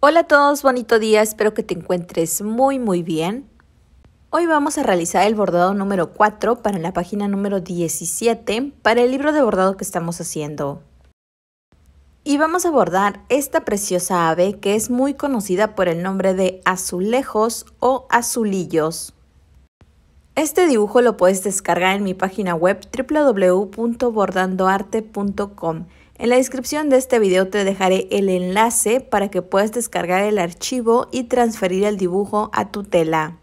Hola a todos, bonito día, espero que te encuentres muy muy bien. Hoy vamos a realizar el bordado número 4 para la página número 17 para el libro de bordado que estamos haciendo. Y vamos a bordar esta preciosa ave que es muy conocida por el nombre de azulejos o azulillos. Este dibujo lo puedes descargar en mi página web www.bordandoarte.com en la descripción de este video te dejaré el enlace para que puedas descargar el archivo y transferir el dibujo a tu tela.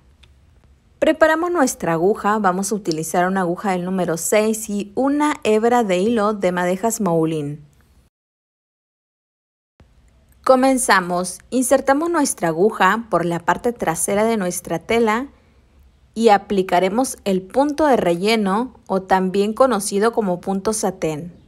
Preparamos nuestra aguja, vamos a utilizar una aguja del número 6 y una hebra de hilo de madejas moulin. Comenzamos, insertamos nuestra aguja por la parte trasera de nuestra tela y aplicaremos el punto de relleno o también conocido como punto satén.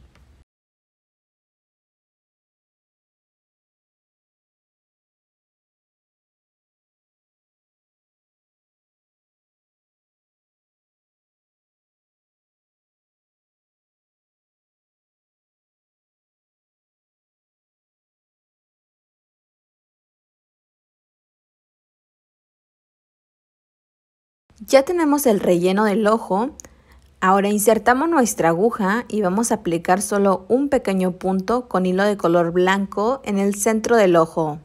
Ya tenemos el relleno del ojo. Ahora insertamos nuestra aguja y vamos a aplicar solo un pequeño punto con hilo de color blanco en el centro del ojo.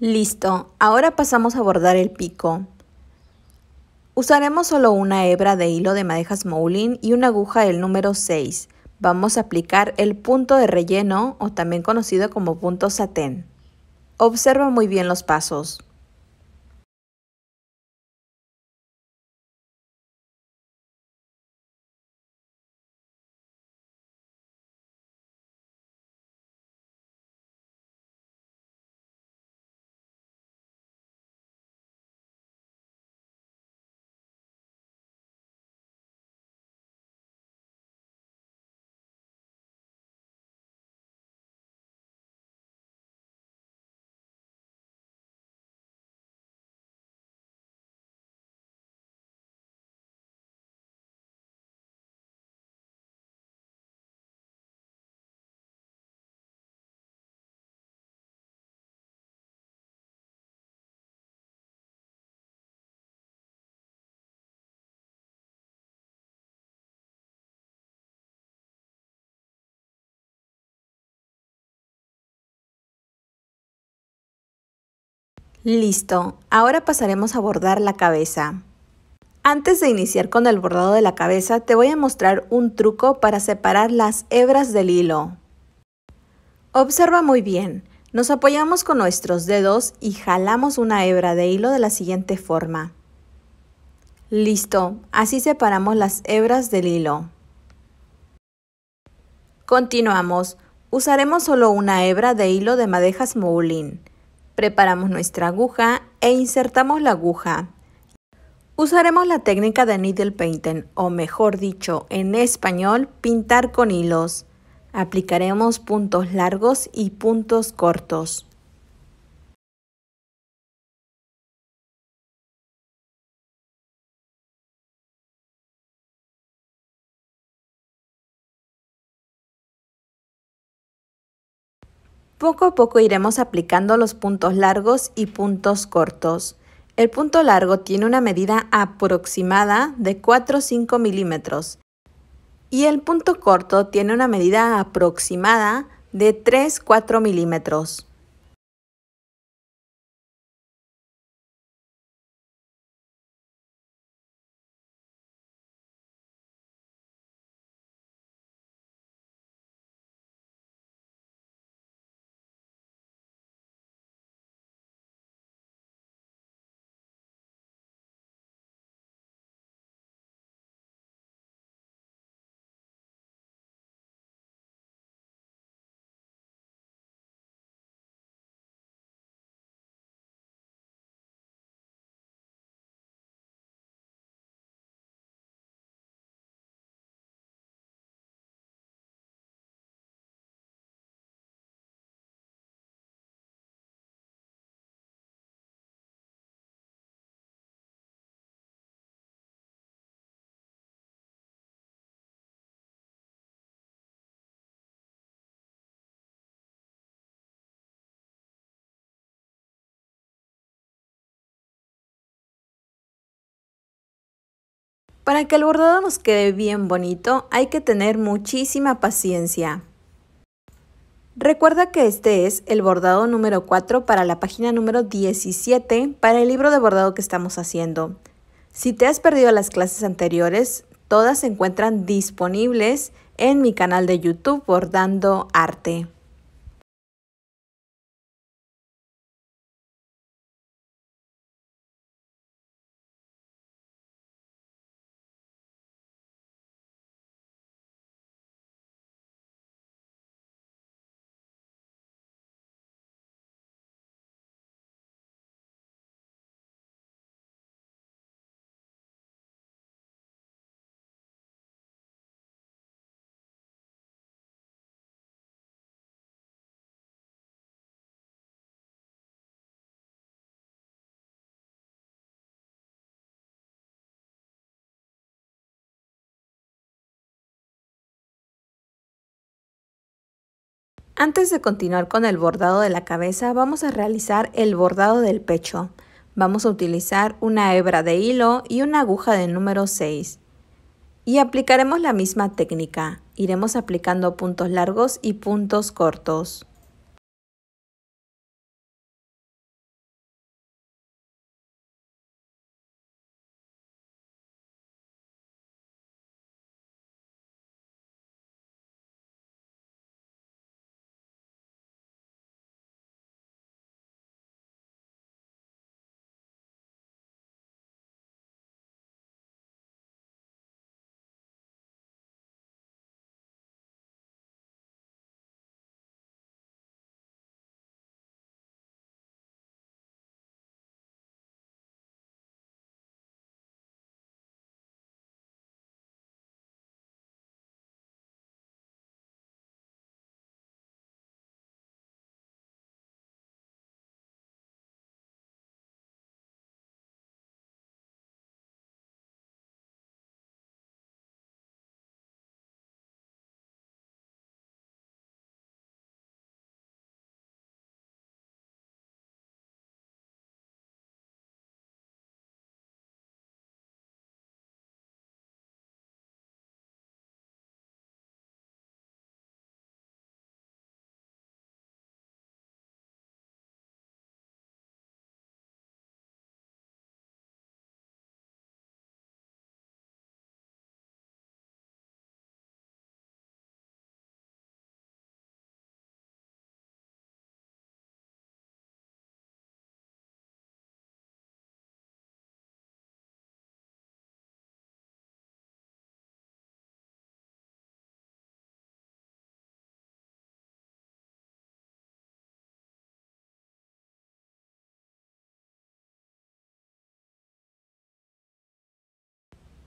Listo, ahora pasamos a bordar el pico. Usaremos solo una hebra de hilo de madejas moulin y una aguja del número 6. Vamos a aplicar el punto de relleno o también conocido como punto satén. Observa muy bien los pasos. Listo, ahora pasaremos a bordar la cabeza. Antes de iniciar con el bordado de la cabeza, te voy a mostrar un truco para separar las hebras del hilo. Observa muy bien. Nos apoyamos con nuestros dedos y jalamos una hebra de hilo de la siguiente forma. Listo, así separamos las hebras del hilo. Continuamos. Usaremos solo una hebra de hilo de madejas moulin. Preparamos nuestra aguja e insertamos la aguja. Usaremos la técnica de needle painting, o mejor dicho, en español, pintar con hilos. Aplicaremos puntos largos y puntos cortos. Poco a poco iremos aplicando los puntos largos y puntos cortos. El punto largo tiene una medida aproximada de 4 o 5 milímetros y el punto corto tiene una medida aproximada de 3-4 milímetros. Para que el bordado nos quede bien bonito hay que tener muchísima paciencia. Recuerda que este es el bordado número 4 para la página número 17 para el libro de bordado que estamos haciendo. Si te has perdido las clases anteriores, todas se encuentran disponibles en mi canal de YouTube Bordando Arte. Antes de continuar con el bordado de la cabeza, vamos a realizar el bordado del pecho. Vamos a utilizar una hebra de hilo y una aguja de número 6. Y aplicaremos la misma técnica. Iremos aplicando puntos largos y puntos cortos.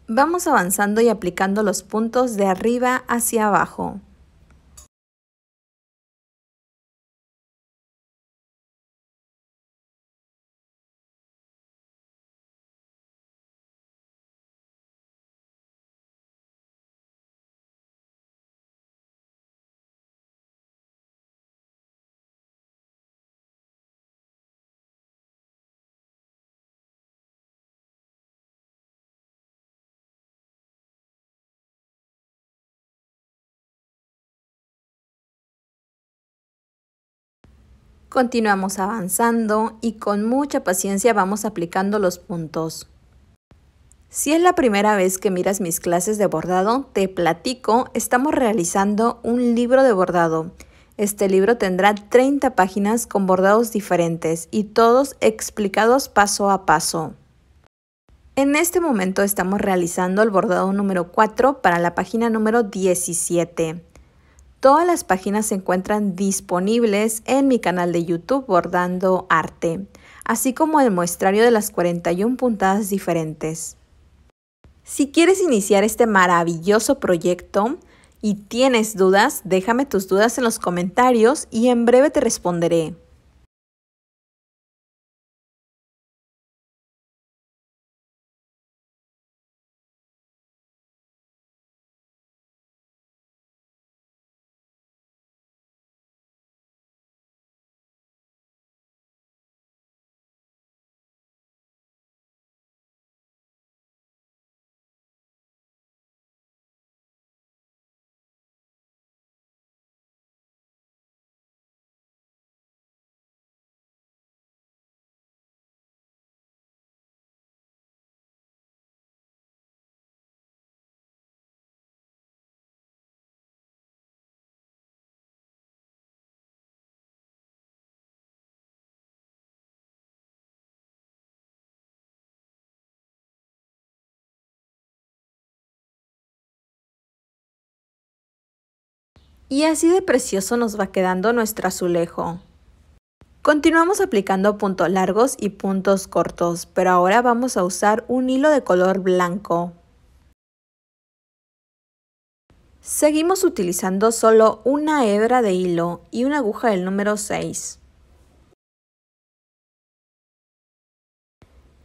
Vamos avanzando y aplicando los puntos de arriba hacia abajo. Continuamos avanzando y con mucha paciencia vamos aplicando los puntos. Si es la primera vez que miras mis clases de bordado, te platico, estamos realizando un libro de bordado. Este libro tendrá 30 páginas con bordados diferentes y todos explicados paso a paso. En este momento estamos realizando el bordado número 4 para la página número 17. Todas las páginas se encuentran disponibles en mi canal de YouTube Bordando Arte, así como el muestrario de las 41 puntadas diferentes. Si quieres iniciar este maravilloso proyecto y tienes dudas, déjame tus dudas en los comentarios y en breve te responderé. Y así de precioso nos va quedando nuestro azulejo. Continuamos aplicando puntos largos y puntos cortos, pero ahora vamos a usar un hilo de color blanco. Seguimos utilizando solo una hebra de hilo y una aguja del número 6.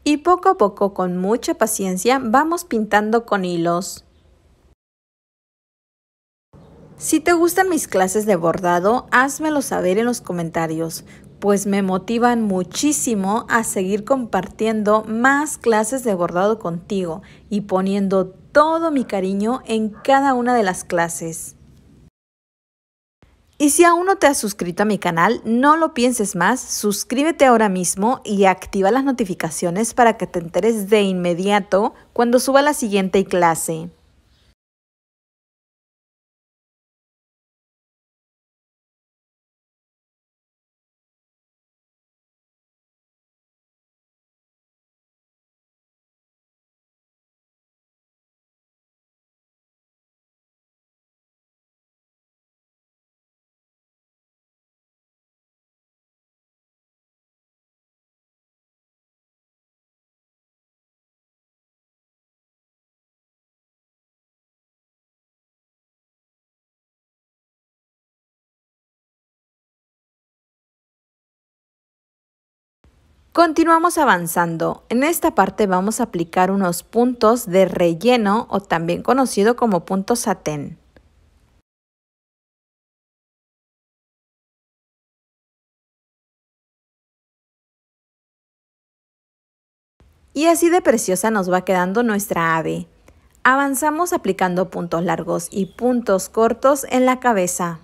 Y poco a poco, con mucha paciencia, vamos pintando con hilos. Si te gustan mis clases de bordado, házmelo saber en los comentarios, pues me motivan muchísimo a seguir compartiendo más clases de bordado contigo y poniendo todo mi cariño en cada una de las clases. Y si aún no te has suscrito a mi canal, no lo pienses más, suscríbete ahora mismo y activa las notificaciones para que te enteres de inmediato cuando suba la siguiente clase. Continuamos avanzando. En esta parte vamos a aplicar unos puntos de relleno o también conocido como puntos satén. Y así de preciosa nos va quedando nuestra ave. Avanzamos aplicando puntos largos y puntos cortos en la cabeza.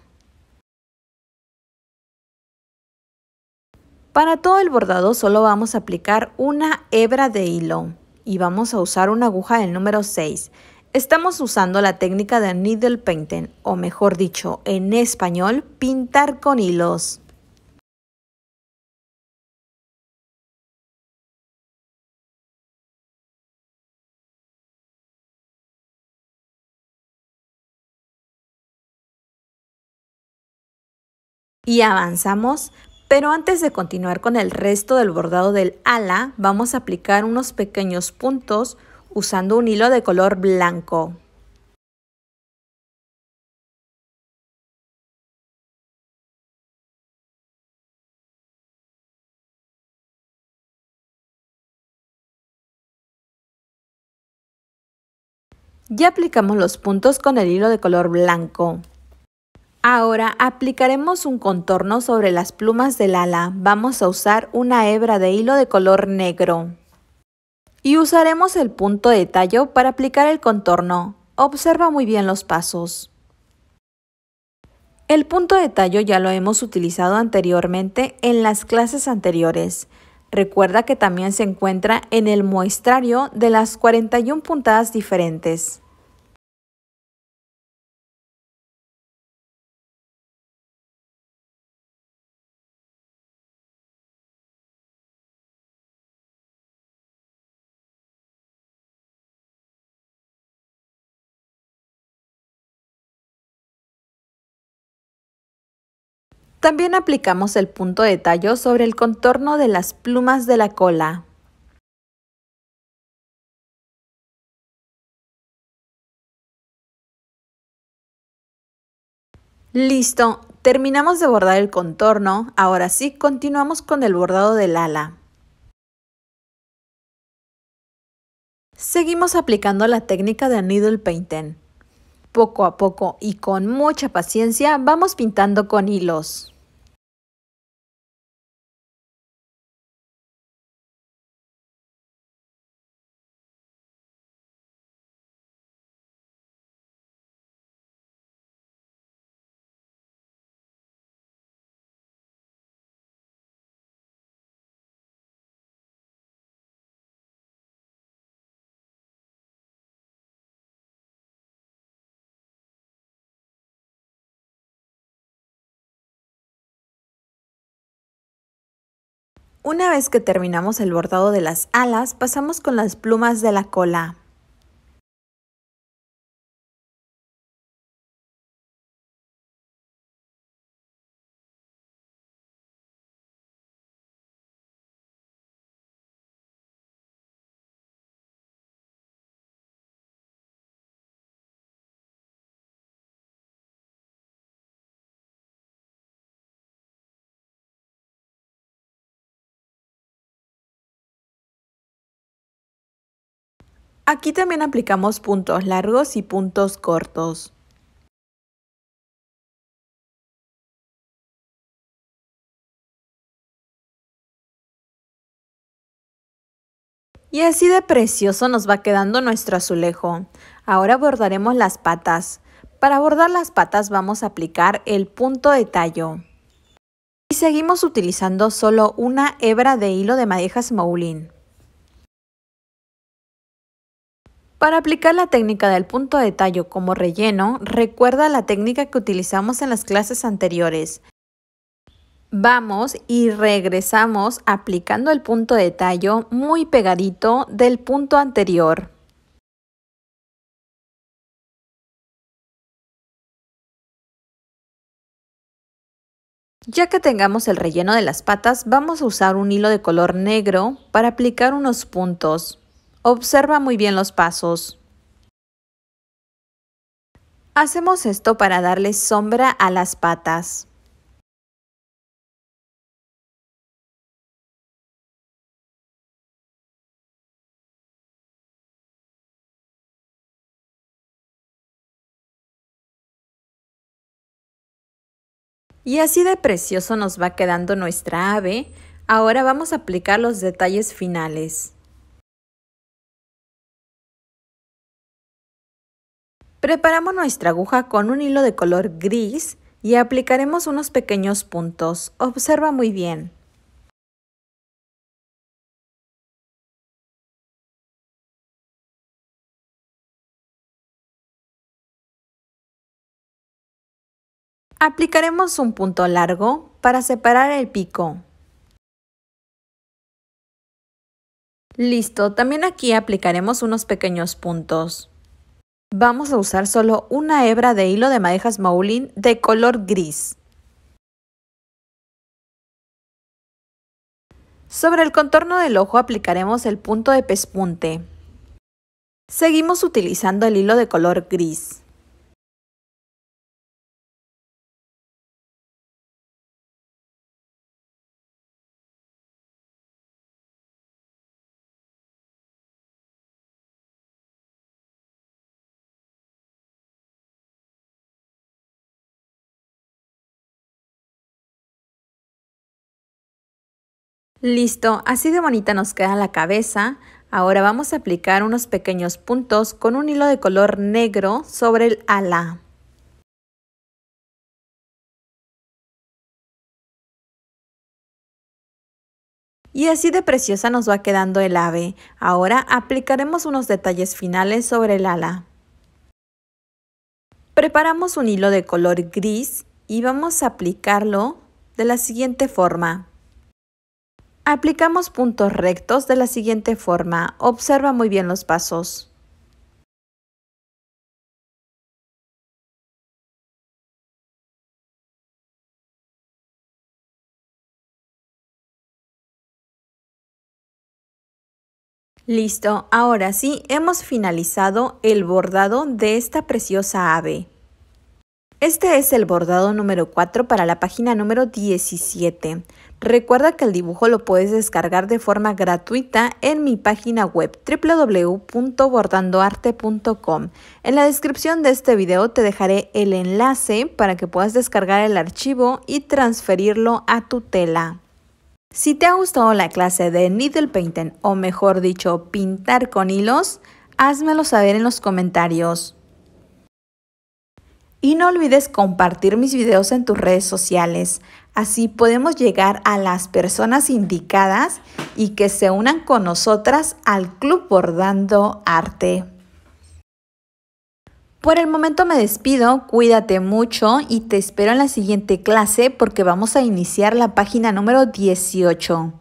Para todo el bordado solo vamos a aplicar una hebra de hilo y vamos a usar una aguja del número 6. Estamos usando la técnica de needle painting, o mejor dicho, en español, pintar con hilos. Y avanzamos pero antes de continuar con el resto del bordado del ala, vamos a aplicar unos pequeños puntos usando un hilo de color blanco. Ya aplicamos los puntos con el hilo de color blanco. Ahora aplicaremos un contorno sobre las plumas del ala. Vamos a usar una hebra de hilo de color negro. Y usaremos el punto de tallo para aplicar el contorno. Observa muy bien los pasos. El punto de tallo ya lo hemos utilizado anteriormente en las clases anteriores. Recuerda que también se encuentra en el muestrario de las 41 puntadas diferentes. También aplicamos el punto de tallo sobre el contorno de las plumas de la cola. Listo, terminamos de bordar el contorno, ahora sí continuamos con el bordado del ala. Seguimos aplicando la técnica de needle painting. Poco a poco y con mucha paciencia vamos pintando con hilos. Una vez que terminamos el bordado de las alas, pasamos con las plumas de la cola. Aquí también aplicamos puntos largos y puntos cortos. Y así de precioso nos va quedando nuestro azulejo. Ahora bordaremos las patas. Para bordar las patas vamos a aplicar el punto de tallo. Y seguimos utilizando solo una hebra de hilo de madejas moulin. Para aplicar la técnica del punto de tallo como relleno, recuerda la técnica que utilizamos en las clases anteriores. Vamos y regresamos aplicando el punto de tallo muy pegadito del punto anterior. Ya que tengamos el relleno de las patas, vamos a usar un hilo de color negro para aplicar unos puntos. Observa muy bien los pasos. Hacemos esto para darle sombra a las patas. Y así de precioso nos va quedando nuestra ave. Ahora vamos a aplicar los detalles finales. Preparamos nuestra aguja con un hilo de color gris y aplicaremos unos pequeños puntos. Observa muy bien. Aplicaremos un punto largo para separar el pico. Listo, también aquí aplicaremos unos pequeños puntos vamos a usar solo una hebra de hilo de madejas moulin de color gris. Sobre el contorno del ojo aplicaremos el punto de pespunte. Seguimos utilizando el hilo de color gris. Listo, así de bonita nos queda la cabeza. Ahora vamos a aplicar unos pequeños puntos con un hilo de color negro sobre el ala. Y así de preciosa nos va quedando el ave. Ahora aplicaremos unos detalles finales sobre el ala. Preparamos un hilo de color gris y vamos a aplicarlo de la siguiente forma. Aplicamos puntos rectos de la siguiente forma. Observa muy bien los pasos. Listo, ahora sí hemos finalizado el bordado de esta preciosa ave. Este es el bordado número 4 para la página número 17. Recuerda que el dibujo lo puedes descargar de forma gratuita en mi página web www.bordandoarte.com. En la descripción de este video te dejaré el enlace para que puedas descargar el archivo y transferirlo a tu tela. Si te ha gustado la clase de needle painting o mejor dicho pintar con hilos, házmelo saber en los comentarios. Y no olvides compartir mis videos en tus redes sociales, así podemos llegar a las personas indicadas y que se unan con nosotras al Club Bordando Arte. Por el momento me despido, cuídate mucho y te espero en la siguiente clase porque vamos a iniciar la página número 18.